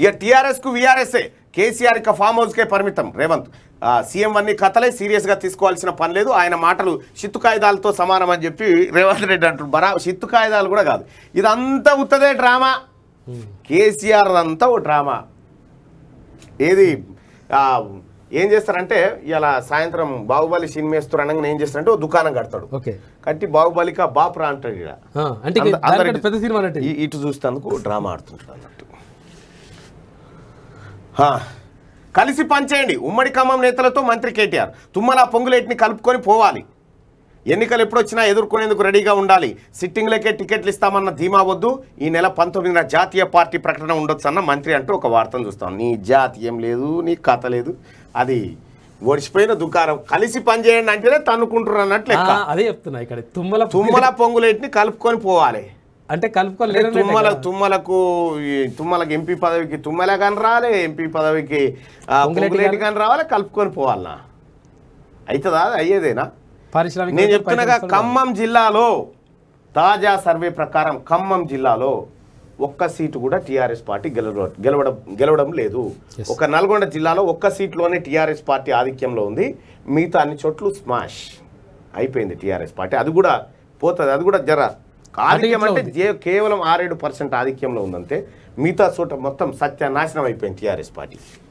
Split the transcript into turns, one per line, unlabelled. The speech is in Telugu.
ఇక టీఆర్ఎస్కు ఏ కేసీఆర్ ఇక ఫామ్ హౌస్కే పరిమితం రేవంత్ సీఎం అన్ని కథలే సీరియస్గా తీసుకోవాల్సిన పని లేదు ఆయన మాటలు చిత్తు కాయిదాలతో సమానం అని చెప్పి రేవంత్ రెడ్డి అంటారు బరా చిత్తు కాయిదాలు కూడా కాదు ఇదంతా ఉత్తదే డ్రామా కేసీఆర్ అంతా ఓ డ్రామా ఏది ఏం చేస్తారంటే ఇలా సాయంత్రం బాహుబలి సినిమా వేస్తారు అనగానే ఏం చేస్తారంటే ఓ దుకాణం కడతాడు కట్టి బాహుబలిక బాప్రా అంటాడు ఇటు చూస్తాను డ్రామా ఆడుతుంటాడు అన్నట్టు కలిసి పనిచేయండి ఉమ్మడి ఖమ్మం నేతలతో మంత్రి కేటీఆర్ తుమ్మల పొంగులేటిని కలుపుకొని పోవాలి ఎన్నికలు ఎప్పుడొచ్చినా ఎదుర్కొనేందుకు రెడీగా ఉండాలి సిట్టింగ్లకే టికెట్లు ఇస్తామన్న ధీమా వద్దు ఈ నెల పంతొమ్మిదిన జాతీయ పార్టీ ప్రకటన ఉండొచ్చు అన్న మంత్రి అంటూ ఒక వార్తను చూస్తాం నీ జాతీయం లేదు నీ కథ లేదు అది ఒడిచిపోయిన దుకాణం కలిసి పనిచేయండి అంటేనే తన్నుకుంటున్నట్లే అదే చెప్తున్నా ఇక్కడ తుమ్మల తుమ్మల పొంగులేటిని కలుపుకొని పోవాలి అంటే కలుపుకోలేదు తుమ్మల తుమ్మలకు తుమ్మలకు ఎంపీ పదవికి తుమ్మలే కానీ రాలే ఎంపీ పదవికి పొంగులేటి కానీ రావాలి కలుపుకొని పోవాలనా అవుతుందా అయ్యేదేనా పరిశ్రమ నేను చెప్తున్నాగా ఖమ్మం జిల్లాలో తాజా సర్వే ప్రకారం ఖమ్మం జిల్లాలో ఒక్క సీటు కూడా టీఆర్ఎస్ పార్టీ గెలవ గెలవడం గెలవడం లేదు ఒక నల్గొండ జిల్లాలో ఒక్క సీట్లోనే టీఆర్ఎస్ పార్టీ ఆధిక్యంలో ఉంది మిగతా అన్ని చోట్లు స్మాష్ అయిపోయింది టీఆర్ఎస్ పార్టీ అది కూడా పోతుంది అది కూడా జర ఆధిక్యం అంటే కేవలం ఆరేడు పర్సెంట్ ఆధిక్యంలో ఉందంటే మిగతా చోట మొత్తం సత్యనాశనం అయిపోయింది టీఆర్ఎస్ పార్టీ